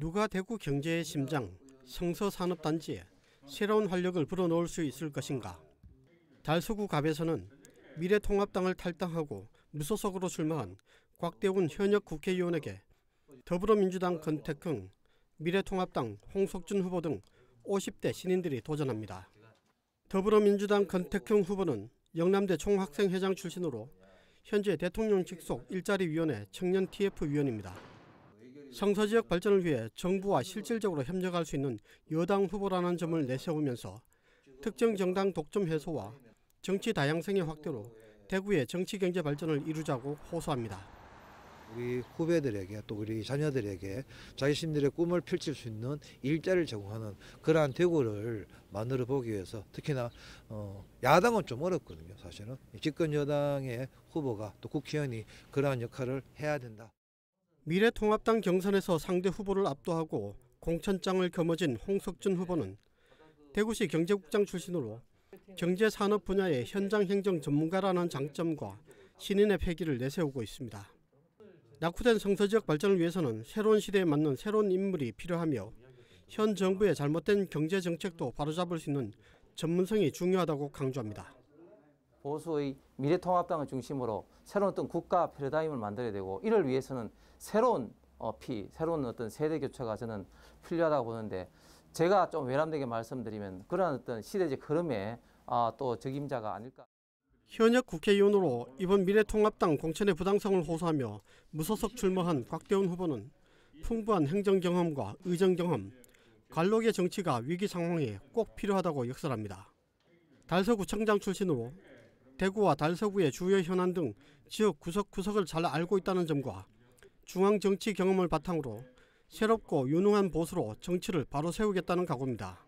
누가 대구 경제의 심장 성서산업단지에 새로운 활력을 불어넣을 수 있을 것인가. 달서구 갑에서는 미래통합당을 탈당하고 무소속으로 출마한 곽대훈 현역 국회의원에게 더불어민주당 건택흥, 미래통합당 홍석준 후보 등 50대 신인들이 도전합니다. 더불어민주당 건택형 후보는 영남대 총학생회장 출신으로 현재 대통령 직속 일자리위원회 청년 TF위원입니다. 성서 지역 발전을 위해 정부와 실질적으로 협력할 수 있는 여당 후보라는 점을 내세우면서 특정 정당 독점 해소와 정치 다양성의 확대로 대구의 정치 경제 발전을 이루자고 호소합니다. 우리 후배들에게 또 우리 자녀들에게 자신들의 꿈을 펼칠 수 있는 일자리를 제공하는 그러한 대구를 만들어 보기 위해서 특히나 어 야당은 좀 어렵거든요 사실은 집권 여당의 후보가 또 국회의원이 그러한 역할을 해야 된다. 미래통합당 경선에서 상대 후보를 압도하고 공천장을 겸허진 홍석준 후보는 대구시 경제국장 출신으로 경제산업 분야의 현장 행정 전문가라는 장점과 신인의 패기를 내세우고 있습니다. 낙후된 성서 지역 발전을 위해서는 새로운 시대에 맞는 새로운 인물이 필요하며 현 정부의 잘못된 경제 정책도 바로잡을 수 있는 전문성이 중요하다고 강조합니다. 보수의 미래통합당을 중심으로 새로운 어떤 국가 패러다임을 만들어야 되고 이를 위해서는 새로운 어, 피, 새로운 어떤 세대 교체가 저는 필요하다고 보는데 제가 좀 외람되게 말씀드리면 그러한 어떤 시대적 흐름에 아, 또 적임자가 아닐까. 현역 국회의원으로 이번 미래통합당 공천의 부당성을 호소하며 무소속 출마한 곽대훈 후보는 풍부한 행정 경험과 의정 경험, 관록의 정치가 위기 상황에 꼭 필요하다고 역설합니다. 달서구청장 출신으로 대구와 달서구의 주요 현안 등 지역 구석구석을 잘 알고 있다는 점과 중앙 정치 경험을 바탕으로 새롭고 유능한 보수로 정치를 바로 세우겠다는 각오입니다.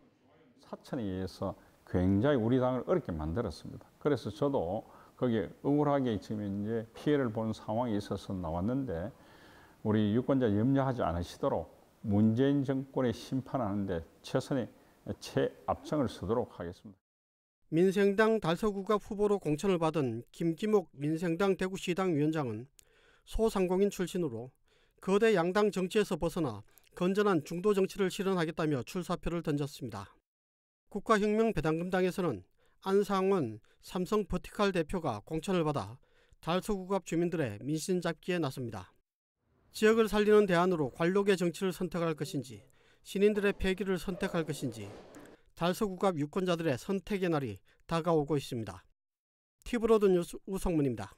사천에 의해서 굉장히 우리 당을 어렵게 만들었습니다. 그래서 저도 거기에 억울하게 지금 이제 피해를 본 상황이 있어서 나왔는데 우리 유권자 염려하지 않으시도록 문재인 정권의 심판하는데 최선의 최앞장을 서도록 하겠습니다. 민생당 달서구갑 후보로 공천을 받은 김기목 민생당 대구시당 위원장은 소상공인 출신으로 거대 양당 정치에서 벗어나 건전한 중도 정치를 실현하겠다며 출사표를 던졌습니다. 국가혁명 배당금당에서는 안상원 삼성 버티칼 대표가 공천을 받아 달서구갑 주민들의 민심 잡기에 나섭니다. 지역을 살리는 대안으로 관록의 정치를 선택할 것인지 신인들의 폐기를 선택할 것인지 달서구갑 유권자들의 선택의 날이 다가오고 있습니다. 티브로드 뉴스 우성문입니다.